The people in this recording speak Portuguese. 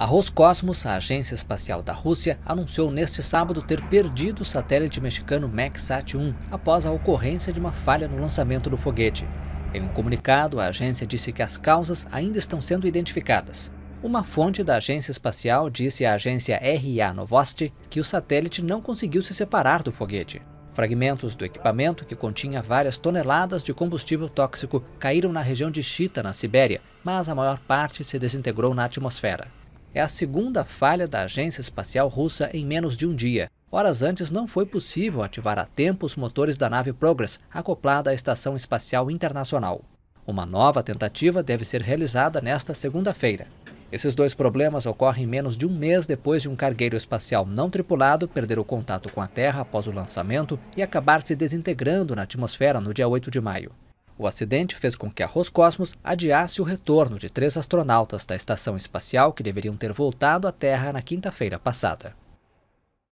A Roscosmos, a agência espacial da Rússia, anunciou neste sábado ter perdido o satélite mexicano MaxSat-1 após a ocorrência de uma falha no lançamento do foguete. Em um comunicado, a agência disse que as causas ainda estão sendo identificadas. Uma fonte da agência espacial disse à agência RIA Novosti que o satélite não conseguiu se separar do foguete. Fragmentos do equipamento, que continha várias toneladas de combustível tóxico, caíram na região de Chita, na Sibéria, mas a maior parte se desintegrou na atmosfera. É a segunda falha da agência espacial russa em menos de um dia. Horas antes, não foi possível ativar a tempo os motores da nave Progress, acoplada à Estação Espacial Internacional. Uma nova tentativa deve ser realizada nesta segunda-feira. Esses dois problemas ocorrem menos de um mês depois de um cargueiro espacial não tripulado perder o contato com a Terra após o lançamento e acabar se desintegrando na atmosfera no dia 8 de maio. O acidente fez com que a Roscosmos adiasse o retorno de três astronautas da estação espacial que deveriam ter voltado à Terra na quinta-feira passada.